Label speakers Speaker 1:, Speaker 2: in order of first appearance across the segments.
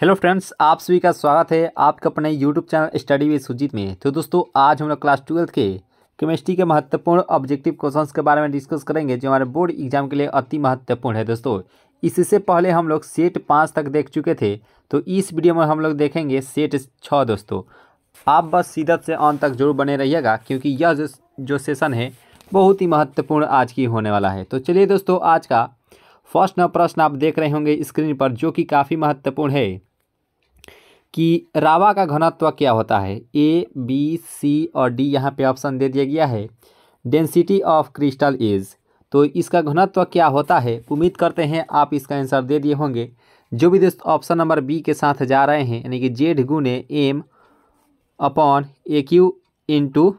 Speaker 1: hello friends आप सभी का स्वागत है आपका अपने YouTube channel study with Sujeet में तो दोस्तों आज हम लोग क्लास ट्वेल्थ के केमिस्ट्री के महत्वपूर्ण ऑब्जेक्टिव क्वेश्चंस के बारे में डिस्कस करेंगे जो हमारे बोर्ड एग्जाम के लिए अति महत्वपूर्ण है दोस्तों इससे पहले हम लोग सेट पाँच तक देख चुके थे तो इस वीडियो में हम लोग देखेंगे सेट छः दोस्तों आप बस सीधा से ऑन तक जरूर बने रहिएगा क्योंकि यह जो जो सेशन है बहुत ही महत्वपूर्ण आज की होने वाला है तो चलिए दोस्तों आज का फर्स्ट प्रश्न आप देख रहे होंगे स्क्रीन पर जो कि काफ़ी महत्वपूर्ण है कि रावा का घनत्व क्या होता है ए बी सी और डी यहाँ पे ऑप्शन दे दिया गया है डेंसिटी ऑफ क्रिस्टल इज तो इसका घनत्व क्या होता है उम्मीद करते हैं आप इसका आंसर दे दिए होंगे जो भी दोस्त ऑप्शन नंबर बी के साथ जा रहे हैं यानी कि जेड गुने M upon A Q into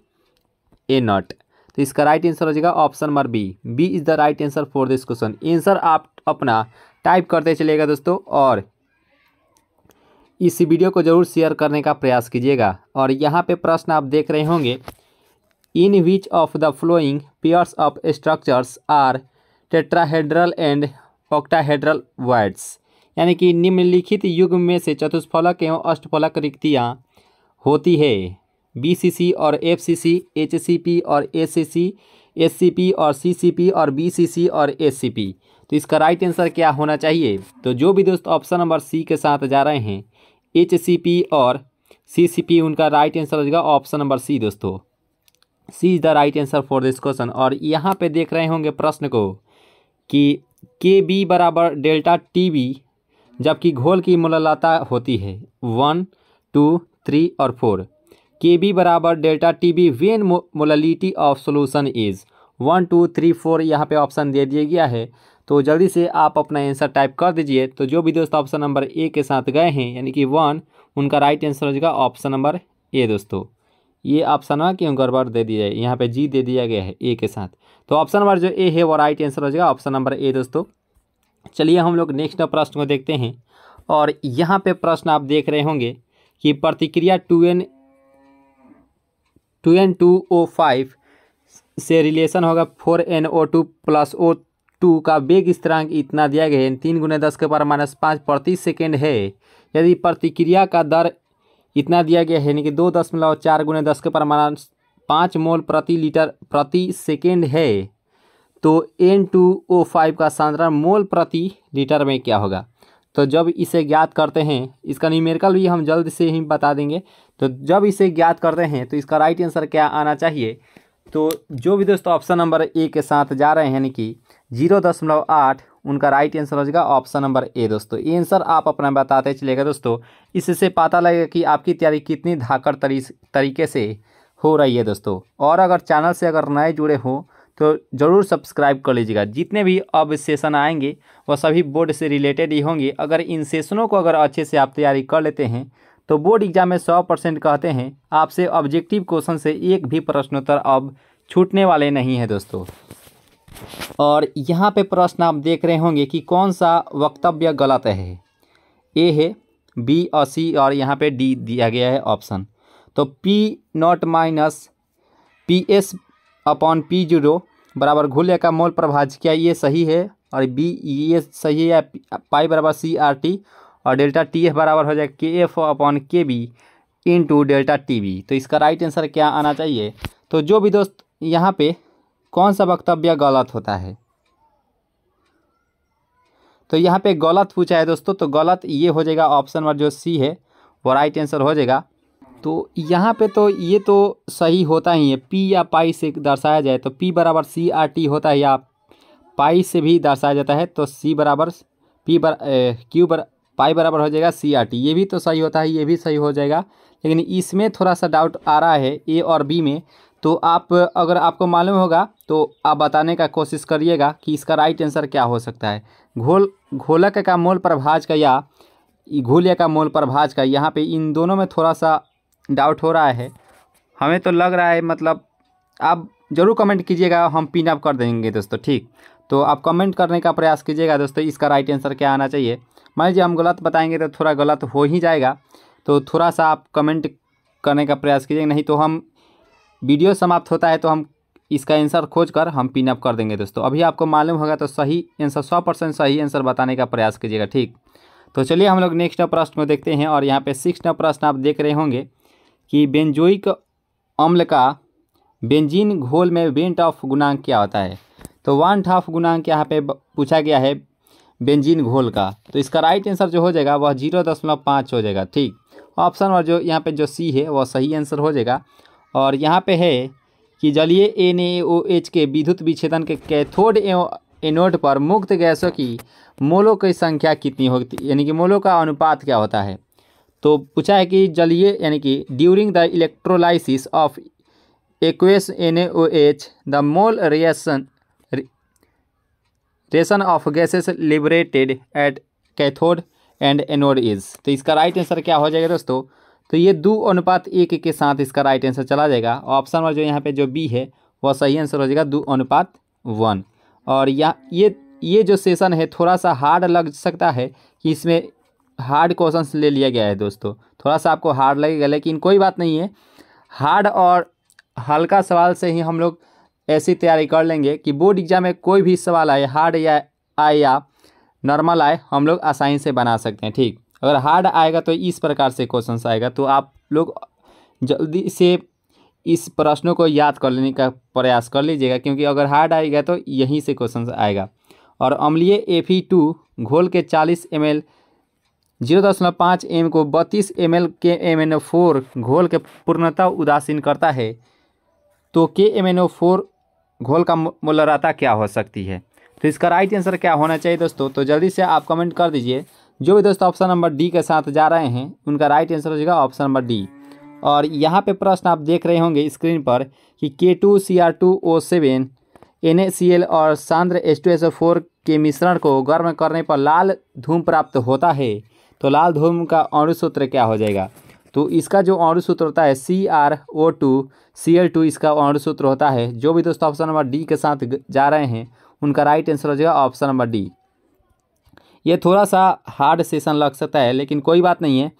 Speaker 1: A naught तो इसका राइट आंसर हो जाएगा option number B B is the right answer for this question answer आप अपना टाइप करते चलेगा दोस्तों और इस वीडियो को ज़रूर शेयर करने का प्रयास कीजिएगा और यहाँ पे प्रश्न आप देख रहे होंगे in which of the following pairs of structures are tetrahedral and octahedral voids यानी कि निम्नलिखित युग में से चतुष्फलक एवं अष्टफलक रिक्तियाँ होती है बीसीसी और एफसीसी एचसीपी और एससीसी एससीपी और सीसीपी और बीसीसी और एससीपी तो इसका राइट आंसर क्या होना चाहिए तो जो भी दोस्त ऑप्शन नंबर सी के साथ जा रहे हैं एच और सी उनका राइट आंसर हो जाएगा ऑप्शन नंबर सी दोस्तों C is the right answer for this question और यहाँ पे देख रहे होंगे प्रश्न को कि के बी बराबर डेल्टा टी बी जबकि घोल की मूलता होती है वन टू थ्री और फोर के बी बराबर delta T B when molality of solution is one two three four यहाँ पे ऑप्शन दे दिया गया है तो जल्दी से आप अपना आंसर टाइप कर दीजिए तो जो भी दोस्त ऑप्शन नंबर ए के साथ गए हैं यानी कि वन उनका राइट आंसर हो जाएगा ऑप्शन नंबर ए दोस्तों ये ऑप्शन ना क्यों गड़बड़ दे दिया है यहाँ पे जी दे दिया गया है ए के साथ तो ऑप्शन नंबर जो ए है वो राइट आंसर हो जाएगा ऑप्शन नंबर ए दोस्तों चलिए हम लोग नेक्स्ट प्रश्न को देखते हैं और यहाँ पर प्रश्न आप देख रहे होंगे कि प्रतिक्रिया two N two N two O five से रिलेशन होगा four N O two plus O two का वेग स्थिरांक इतना दिया गया है तीन गुने दस के पार माइनस पाँच प्रति सेकेंड है यदि प्रतिक्रिया का दर इतना दिया गया है यानी कि दो दशमलव चार गुने दस के पार माइनस पाँच मोल प्रति लीटर प्रति सेकेंड है तो एन टू ओ फाइव का सांद्रण मोल प्रति लीटर में क्या होगा तो जब इसे ज्ञात करते हैं इसका न्यूमेरिकल भी हम जल्द से ही बता देंगे तो जब इसे ज्ञात करते हैं तो इसका राइट आंसर क्या आना चाहिए तो जो भी दोस्तों ऑप्शन नंबर ए के साथ जा रहे हैं यानी कि जीरो दशमलव आठ उनका राइट आंसर हो जाएगा ऑप्शन नंबर ए दोस्तों ये आंसर आप अपना बताते चलेगा दोस्तों इससे पता लगेगा कि आपकी तैयारी कितनी धाकड़ तरीके से हो रही है दोस्तों और अगर चैनल से अगर नए जुड़े हों तो ज़रूर सब्सक्राइब कर लीजिएगा जितने भी अब सेशन आएंगे वह सभी बोर्ड से रिलेटेड ही होंगे अगर इन सेशनों को अगर अच्छे से आप तैयारी कर लेते हैं तो बोर्ड एग्जाम में सौ परसेंट कहते हैं आपसे ऑब्जेक्टिव क्वेश्चन से एक भी प्रश्नोत्तर अब छूटने वाले नहीं है दोस्तों और यहाँ पे प्रश्न आप देख रहे होंगे कि कौन सा वक्तव्य गलत है ए है बी और सी और यहाँ पे डी दिया गया है ऑप्शन तो P naught minus P S upon P zero बराबर घुल्य का मोल प्रभाज क्या ये सही है और बी ये सही है पाई बराबर सी आर टी और डेल्टा टी एफ बराबर हो जाए के F upon K B into delta T B तो इसका राइट आंसर क्या आना चाहिए तो जो भी दोस्त यहाँ पे कौन सा वक्तव्य गलत होता है तो यहाँ पे गलत पूछा है दोस्तों तो गलत ये हो जाएगा ऑप्शन नंबर जो सी है वो राइट आंसर हो जाएगा तो यहाँ पे तो ये तो सही होता ही है पी या पाई से दर्शाया जाए तो पी बराबर सी आर टी होता है या पाई से भी दर्शाया जाता है तो सी बराबर पी बर क्यू बर पाई बराबर हो जाएगा सी आर टी ये भी तो सही होता है ये भी सही हो जाएगा लेकिन इसमें थोड़ा सा डाउट आ रहा है ए और बी में तो आप अगर आपको मालूम होगा तो आप बताने का कोशिश करिएगा कि इसका राइट आंसर क्या हो सकता है घोल घोलक का मोल प्रभाज का या घोलिया का मोल प्रभाज का यहाँ पे इन दोनों में थोड़ा सा डाउट हो रहा है हमें तो लग रहा है मतलब आप ज़रूर कमेंट कीजिएगा हम पिन अप कर देंगे दोस्तों ठीक तो आप कमेंट करने का प्रयास कीजिएगा दोस्तों इसका राइट आंसर क्या आना चाहिए मान लीजिए हम गलत बताएंगे तो थोड़ा गलत हो ही जाएगा तो थोड़ा सा आप कमेंट करने का प्रयास कीजिएगा नहीं तो हम वीडियो समाप्त होता है तो हम इसका आंसर खोज कर हम पिनअप कर देंगे दोस्तों अभी आपको मालूम होगा तो सही आंसर सौ परसेंट सही आंसर बताने का प्रयास कीजिएगा ठीक तो चलिए हम लोग नेक्स्ट प्रश्न में देखते हैं और यहाँ पे सिक्स प्रश्न आप देख रहे होंगे कि बेंजोइक अम्ल का बेंजीन घोल में वेंट ऑफ गुणांक क्या होता है तो वन हाफ गुणांक यहाँ पर पूछा गया है बेंजीन घोल का तो इसका राइट आंसर जो हो जाएगा वह जीरो दशमलव पाँच हो जाएगा ठीक ऑप्शन और जो यहाँ पर जो सी है वह सही आंसर हो जाएगा और यहाँ पे है कि जलीय एन के विद्युत विच्छेदन के कैथोड एवं एनोड पर मुक्त गैसों की मोलों की संख्या कितनी होती यानी कि मोलों का अनुपात क्या होता है तो पूछा है कि जलीय यानी कि during the electrolysis of aqueous N the mole रिएशन रेशन of gases liberated at cathode and anode is तो इसका राइट आंसर क्या हो जाएगा दोस्तों तो ये दो अनुपात एक के साथ इसका राइट आंसर चला जाएगा ऑप्शन नंबर जो यहाँ पे जो बी है वह सही आंसर हो जाएगा दो अनुपात वन और यह ये ये जो सेशन है थोड़ा सा हार्ड लग सकता है कि इसमें हार्ड क्वेश्चन ले लिया गया है दोस्तों थोड़ा सा आपको हार्ड लगेगा लेकिन कोई बात नहीं है हार्ड और हल्का सवाल से ही हम लोग ऐसी तैयारी कर लेंगे कि बोर्ड एग्जाम में कोई भी सवाल आए हार्ड या आए या नॉर्मल आए हम लोग आसानी से बना सकते हैं ठीक अगर हार्ड आएगा तो इस प्रकार से क्वेश्चन आएगा तो आप लोग जल्दी से इस प्रश्नों को याद कर लेने का प्रयास कर लीजिएगा क्योंकि अगर हार्ड आएगा तो यहीं से क्वेश्चन आएगा और अम्लीय ए फी टू घोल के चालीस एम एल जीरो दशमलव पाँच एम को बत्तीस M L K M N O four घोल के पूर्णता उदासीन करता है तो के एम एन ओ फोर घोल का मूल्यता क्या हो सकती है तो इसका राइट आंसर क्या होना चाहिए दोस्तों तो जल्दी से आप कमेंट कर दीजिए जो भी दोस्तों ऑप्शन नंबर डी के साथ जा रहे हैं उनका राइट आंसर हो जाएगा ऑप्शन नंबर डी और यहाँ पे प्रश्न आप देख रहे होंगे स्क्रीन पर कि K two C R two O seven N A C L और सांद्र H two S O four के मिश्रण को गर्म करने पर लाल धूम प्राप्त होता है तो लाल धूम का अणु सूत्र क्या हो जाएगा तो इसका जो अणु सूत्र होता है C R O two C L two इसका अणु सूत्र होता है जो भी दोस्तों ऑप्शन नंबर डी के साथ जा रहे हैं उनका राइट आंसर हो जाएगा ऑप्शन नंबर डी ये थोड़ा सा हार्ड सेशन लग सकता है लेकिन कोई बात नहीं है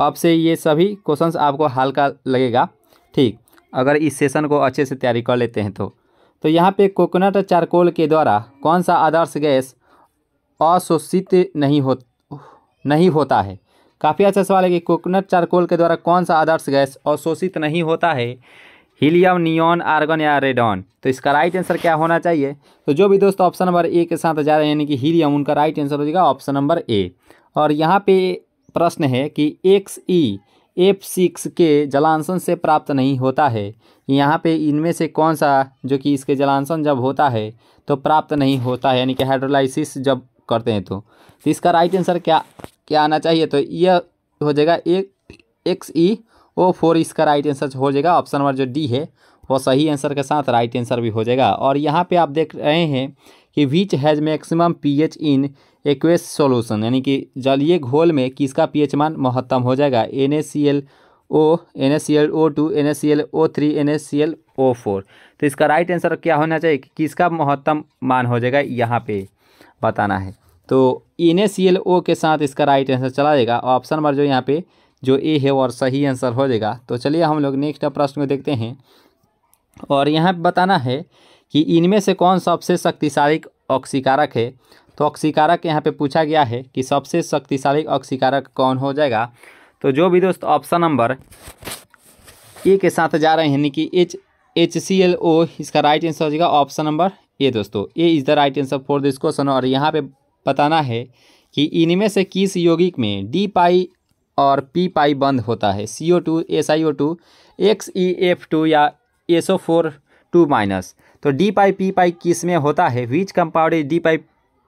Speaker 1: अब से ये सभी क्वेश्चंस आपको हल्का लगेगा ठीक अगर इस सेशन को अच्छे से तैयारी कर लेते हैं तो तो यहाँ पे कोकोनट चारकोल के द्वारा कौन सा आदर्श गैस अशोषित नहीं हो नहीं होता है काफ़ी अच्छा सवाल है कि कोकोनट चारकोल के द्वारा कौन सा आदर्श गैस अशोषित नहीं होता है हीलियम नियॉन आर्गन या रेडॉन तो इसका राइट आंसर क्या होना चाहिए तो जो भी दोस्तों ऑप्शन नंबर ए के साथ जा रहे हैं यानी कि हीलियम उनका राइट आंसर हो जाएगा ऑप्शन नंबर ए और यहाँ पे प्रश्न है कि एक्स ई एफ सिक्स के जलांशन से प्राप्त नहीं होता है यहाँ पे इनमें से कौन सा जो कि इसके जलांशन जब होता है तो प्राप्त नहीं होता है यानी कि हाइड्रोलाइसिस जब करते हैं तो, तो इसका राइट आंसर क्या क्या आना चाहिए तो यह हो जाएगा एक एक्स ई ओ फोर इसका राइट आंसर हो जाएगा ऑप्शन नंबर जो डी है वो सही आंसर के साथ राइट आंसर भी हो जाएगा और यहाँ पे आप देख रहे हैं कि which has maximum pH in aqueous solution यानी कि जलीय घोल में किसका पीएच मान महत्तम हो जाएगा N A C L O N S C L O two N S C L O three N S C L O four तो इसका राइट आंसर क्या होना चाहिए कि किसका महत्तम मान हो जाएगा यहाँ पे बताना है तो N S C L O के साथ इसका राइट आंसर चला जाएगा ऑप्शन नंबर जो यहाँ पे जो ए है और सही आंसर हो जाएगा तो चलिए हम लोग नेक्स्ट प्रश्न को देखते हैं और यहाँ बताना है कि इनमें से कौन सबसे शक्तिशाली ऑक्सीकारक है तो ऑक्सीकारक यहाँ पे पूछा गया है कि सबसे शक्तिशाली ऑक्सीकारक कौन हो जाएगा तो जो भी दोस्त ऑप्शन नंबर ए के साथ जा रहे हैं यानी कि H H C L O इसका राइट आंसर हो जाएगा ऑप्शन नंबर ए दोस्तों A is the right answer for this question और यहाँ पे बताना है कि इनमें से किस यौगिक में डी पाई और पी पाई बंद होता है C O two S I O two X E F two या S O four two minus तो डी पाई पी पाई किस में होता है which compound D pi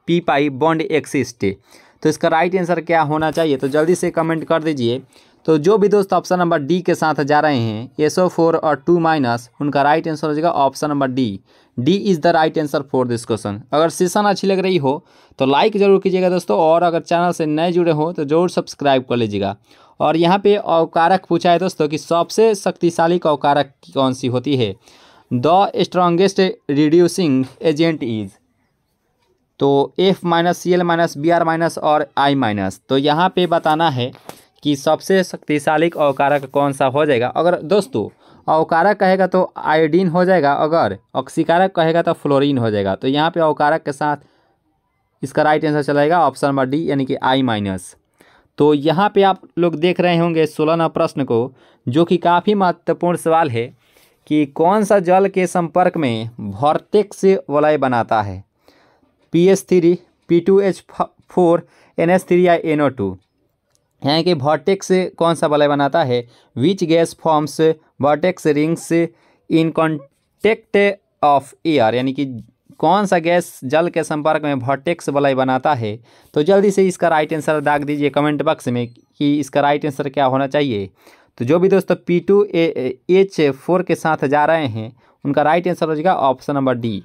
Speaker 1: P pi bond exist तो इसका राइट आंसर क्या होना चाहिए तो जल्दी से कमेंट कर दीजिए तो जो भी दोस्त ऑप्शन नंबर डी के साथ जा रहे हैं एसओ फोर और टू माइनस उनका राइट आंसर हो जाएगा option number D D is the right answer for this question अगर सेशन अच्छी लग रही हो तो लाइक ज़रूर कीजिएगा दोस्तों और अगर चैनल से नए जुड़े हो तो ज़रूर सब्सक्राइब कर लीजिएगा और यहाँ पे अवकारक पूछा है दोस्तों कि सबसे शक्तिशाली अवकारक कौन सी होती है the strongest reducing agent is तो F minus C L minus B R minus और आई माइनस तो यहाँ पे बताना है कि सबसे शक्तिशाली अवकारक कौन सा हो जाएगा अगर दोस्तों अवकारक कहेगा तो आयोडीन हो जाएगा अगर ऑक्सीकारक कहेगा तो फ्लोरीन हो जाएगा तो यहाँ पे अवकारक के साथ इसका राइट आंसर चलाएगा ऑप्शन नंबर डी यानी कि आई माइनस तो यहाँ पे आप लोग देख रहे होंगे सोलह नंबर प्रश्न को जो कि काफ़ी महत्वपूर्ण सवाल है कि कौन सा जल के संपर्क में भौतिक से वलय बनाता है P H three P two H four N H three या एन ओ टू यानी कि वर्टेक्स कौन सा वलय बनाता है which gas forms vortex rings in contact of air यानी कि कौन सा गैस जल के संपर्क में वर्टेक्स वलय बनाता है तो जल्दी से इसका राइट आंसर दाग दीजिए कमेंट बॉक्स में कि इसका राइट आंसर क्या होना चाहिए तो जो भी दोस्तों पी टू एच फोर के साथ जा रहे हैं उनका राइट आंसर हो जाएगा ऑप्शन नंबर डी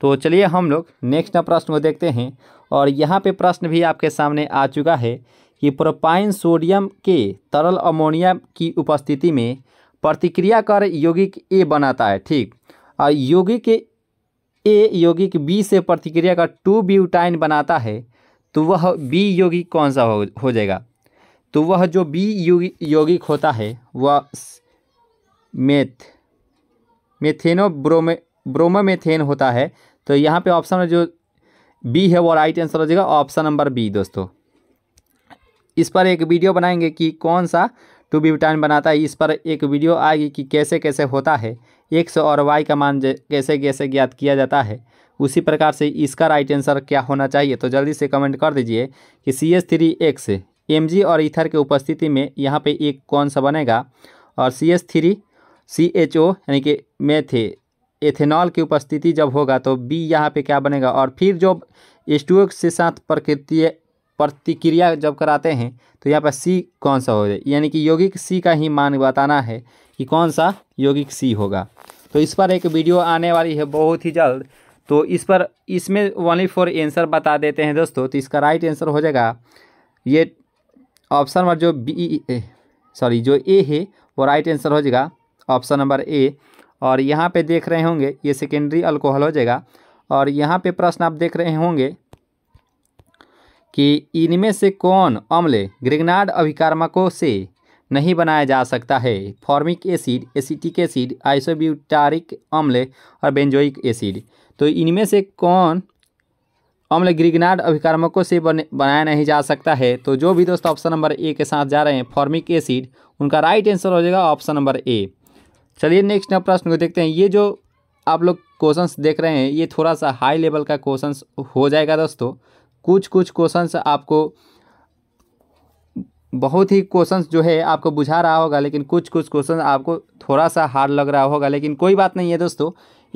Speaker 1: तो चलिए हम लोग नेक्स्ट प्रश्न को देखते हैं और यहाँ पे प्रश्न भी आपके सामने आ चुका है कि प्रोपाइन सोडियम के तरल अमोनिया की उपस्थिति में प्रतिक्रिया कर यौगिक ए बनाता है ठीक और यौगिक ए यौगिक बी से प्रतिक्रिया कर टू ब्यूटाइन बनाता है तो वह बी यौगिक कौन सा हो, हो जाएगा तो वह जो बी यौगिक होता है वह मेथ मेथेनो ब्रोमे ब्रोमोमेथेन होता है तो यहाँ पे ऑप्शन जो बी है वो राइट आंसर हो जाएगा ऑप्शन नंबर बी दोस्तों इस पर एक वीडियो बनाएंगे कि कौन सा टू बी विटामिन बनाता है इस पर एक वीडियो आएगी कि कैसे कैसे होता है एक्स और वाई का मान कैसे कैसे ज्ञात किया जाता है उसी प्रकार से इसका राइट आंसर क्या होना चाहिए तो जल्दी से कमेंट कर दीजिए कि C S three X M G और इथर के उपस्थिति में यहाँ पे एक कौन सा बनेगा और C S three C H O यानी कि मेथे एथेनॉल की उपस्थिति जब होगा तो बी यहाँ पे क्या बनेगा और फिर जो एक्स के साथ प्रकृति प्रतिक्रिया जब कराते हैं तो यहाँ पर सी कौन सा हो जाए यानी कि यौगिक सी का ही मान बताना है कि कौन सा यौगिक सी होगा तो इस पर एक वीडियो आने वाली है बहुत ही जल्द तो इस पर इसमें ओनली फॉर आंसर बता देते हैं दोस्तों तो इसका राइट आंसर हो जाएगा ये ऑप्शन नंबर जो बी सॉरी e, जो ए है वो राइट आंसर हो जाएगा ऑप्शन नंबर ए और यहाँ पे देख रहे होंगे ये सेकेंडरी अल्कोहल हो जाएगा और यहाँ पे प्रश्न आप देख रहे होंगे कि इनमें से कौन अम्ल ग्रेगनाड अभिकार्मकों से नहीं बनाया जा सकता है formic acid acetic acid isobutyric अम्ल और बेंजोइक एसिड तो इनमें से कौन अम्ल ग्रिगनाड अभिकारकों से बन, बनाया नहीं जा सकता है तो जो भी दोस्त ऑप्शन नंबर ए के साथ जा रहे हैं फॉर्मिक एसिड उनका राइट आंसर हो जाएगा ऑप्शन नंबर ए चलिए नेक्स्ट प्रश्न को देखते हैं ये जो आप लोग क्वेश्चंस देख रहे हैं ये थोड़ा सा हाई लेवल का क्वेश्चंस हो जाएगा दोस्तों कुछ कुछ क्वेश्चंस आपको बहुत ही क्वेश्चंस जो है आपको बुझा रहा होगा लेकिन कुछ कुछ क्वेश्चन आपको थोड़ा सा हार्ड लग रहा होगा लेकिन कोई बात नहीं है दोस्तों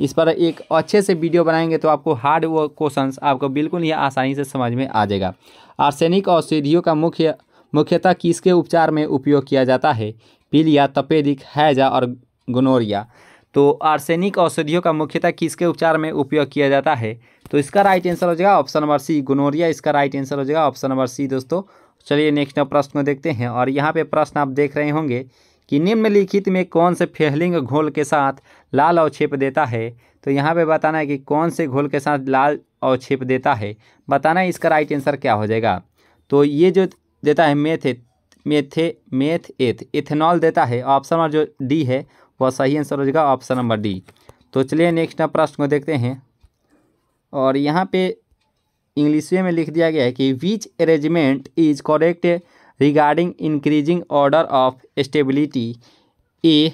Speaker 1: इस पर एक अच्छे से वीडियो बनाएंगे तो आपको हार्ड वो क्वेश्चंस आपको बिल्कुल ही आसानी से समझ में आ जाएगा आर्सेनिक और सीढ़ियों का मुख्य मुख्यतः किसके उपचार में उपयोग किया जाता है पीलिया तपेदिक हैजा और गनोरिया तो आर्सेनिक औषधियों का मुख्यतः किसके उपचार में उपयोग किया जाता है तो इसका राइट आंसर हो जाएगा ऑप्शन नंबर सी गुनोरिया इसका राइट आंसर हो जाएगा ऑप्शन नंबर सी दोस्तों चलिए नेक्स्ट प्रश्न को देखते हैं और यहाँ पे प्रश्न आप देख रहे होंगे कि निम्नलिखित में कौन से फेहलिंग घोल के साथ लाल अवक्षेप देता है तो यहाँ पे बताना है कि कौन से घोल के साथ लाल अवक्षेप देता है बताना है इसका राइट आंसर क्या हो जाएगा तो ये जो देता है मेथ मेथे मेथ एथ इथेनॉल देता है ऑप्शन नंबर जो डी है वह सही आंसर हो जाएगा ऑप्शन नंबर डी तो चलिए नेक्स्ट आप प्रश्न को देखते हैं और यहाँ पे इंग्लिश में लिख दिया गया है कि which arrangement is correct regarding increasing order of stability A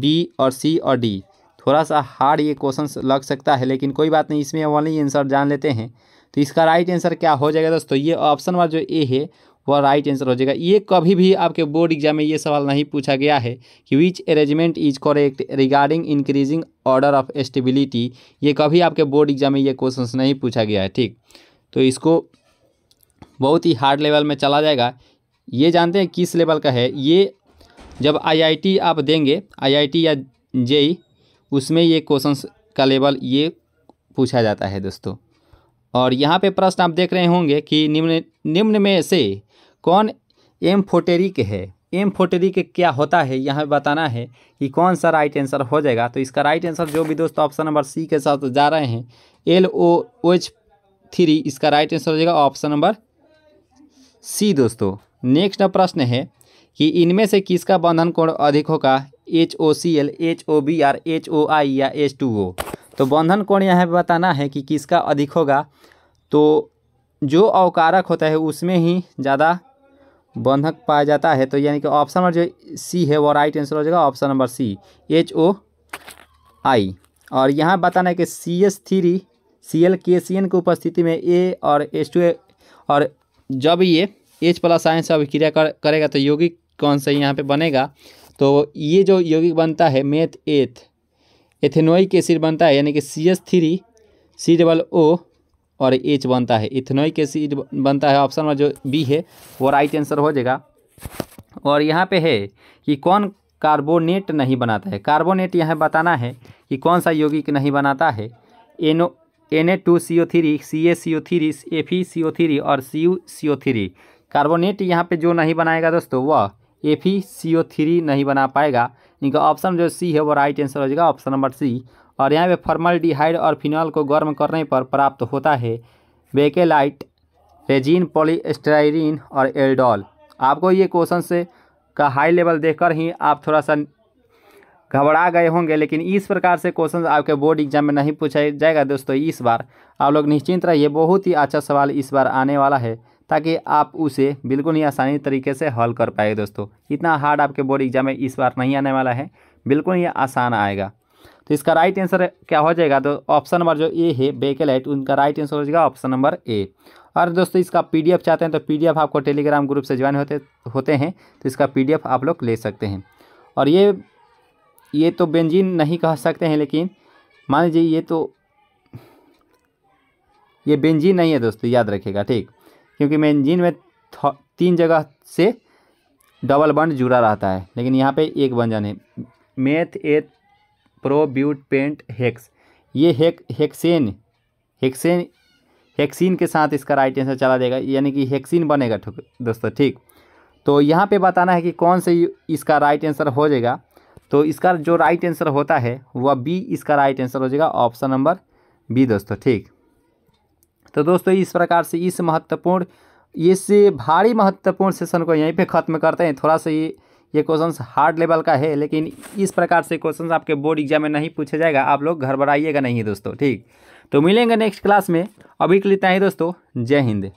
Speaker 1: B और सी और डी थोड़ा सा हार्ड ये क्वेश्चन लग सकता है लेकिन कोई बात नहीं इसमें वाली आंसर जान लेते हैं तो इसका राइट आंसर क्या हो जाएगा दोस्तों ये ऑप्शन वाला जो ए है वह राइट आंसर हो जाएगा ये कभी भी आपके बोर्ड एग्जाम में ये सवाल नहीं पूछा गया है कि which arrangement is correct regarding increasing order of stability ये कभी आपके बोर्ड एग्जाम में ये क्वेश्चन नहीं पूछा गया है ठीक तो इसको बहुत ही हार्ड लेवल में चला जाएगा ये जानते हैं किस लेवल का है ये जब आई आप देंगे आई या जेई e, उसमें ये क्वेश्चन का लेवल ये पूछा जाता है दोस्तों और यहाँ पे प्रश्न आप देख रहे होंगे कि निम्न निम्न में से कौन एम फोटेरिक है एम फोटेरिक क्या होता है यहाँ बताना है कि कौन सा राइट आंसर हो जाएगा तो इसका राइट आंसर जो भी दोस्तों ऑप्शन नंबर सी के साथ जा रहे हैं एल ओ एच थ्री इसका राइट आंसर हो जाएगा ऑप्शन नंबर सी दोस्तों नेक्स्ट प्रश्न है कि इनमें से किसका बंधन कोण अधिक होगा H O C L H O B R H O I या एच टू ओ तो बंधन कोण यहाँ पे बताना है कि किसका अधिक होगा तो जो अवकारक होता है उसमें ही ज़्यादा बंधक पाया जाता है तो यानी कि ऑप्शन नंबर जो सी है वो राइट आंसर हो जाएगा option number C H O I और यहाँ बताना है कि C S three C L के सी एन की उपस्थिति में ए और एच टू ए और जब ये एच प्लस आयन से अभिक्रिया कर, करेगा तो यौगिक कौन सा यहाँ पे बनेगा तो ये जो यौगिक बनता है मेथ एथ एथेनोइक एसिड बनता है यानी कि C S three C double O और एच बनता है इथेनोइक एसिड बनता है ऑप्शन नंबर जो बी है वो राइट आंसर हो जाएगा और यहाँ पे है कि कौन कार्बोनेट नहीं बनाता है कार्बोनेट यहाँ बताना है कि कौन सा यौगिक नहीं बनाता है एनो N A two C O three C A C O three F E C O three और C U C O three carbonate यहाँ पे जो नहीं बनाएगा दोस्तों वह F E C O three नहीं बना पाएगा इनका ऑप्शन जो सी है वो राइट आंसर हो जाएगा ऑप्शन नंबर सी और यहाँ पे फॉर्मल और फिनॉल को गर्म करने पर प्राप्त होता है बेकेलाइट रेजिन पॉलीस्टाइरीन और एल्डॉल आपको ये क्वेश्चन से का हाई लेवल देखकर ही आप थोड़ा सा घबरा गए होंगे लेकिन इस प्रकार से क्वेश्चन आपके बोर्ड एग्जाम में नहीं पूछा जाएगा दोस्तों इस बार आप लोग निश्चिंत रहिए बहुत ही अच्छा सवाल इस बार आने वाला है ताकि आप उसे बिल्कुल ही आसानी तरीके से हल कर पाए दोस्तों इतना हार्ड आपके बोर्ड एग्जाम में इस बार नहीं आने वाला है बिल्कुल ही आसान आएगा तो इसका राइट आंसर क्या हो जाएगा तो ऑप्शन नंबर जो ए है बेकेलाइट उनका राइट आंसर हो जाएगा ऑप्शन नंबर ए और दोस्तों इसका पीडीएफ चाहते हैं तो पीडीएफ आपको टेलीग्राम ग्रुप से ज्वाइन होते होते हैं तो इसका पीडीएफ आप लोग ले सकते हैं और ये ये तो बेंजीन नहीं कह सकते हैं लेकिन मान लीजिए ये तो ये बेंजीन नहीं है दोस्तों याद रखेगा ठीक क्योंकि बेंजीन में तीन जगह से डबल बंड जुड़ा रहता है लेकिन यहाँ पे एक बंजन है मेथ एथ पेंट हेक्स ये हेक हेक्सेन हेक्सेन हेक्सिन के साथ इसका राइट आंसर चला जाएगा यानी कि हेक्सिन बनेगा दोस्तों ठीक तो यहाँ पे बताना है कि कौन से इसका राइट आंसर हो जाएगा तो इसका जो राइट आंसर होता है वह बी इसका राइट आंसर हो जाएगा ऑप्शन नंबर बी दोस्तों ठीक तो दोस्तों इस प्रकार से इस महत्वपूर्ण इस भारी महत्वपूर्ण सेशन को यहीं पे ख़त्म करते हैं थोड़ा सा ये ये क्वेश्चन हार्ड लेवल का है लेकिन इस प्रकार से क्वेश्चन आपके बोर्ड एग्जाम में नहीं पूछा जाएगा आप लोग घर घबराइएगा नहीं दोस्तों ठीक तो मिलेंगे नेक्स्ट क्लास में अभी के लिए इतना ही दोस्तों जय हिंद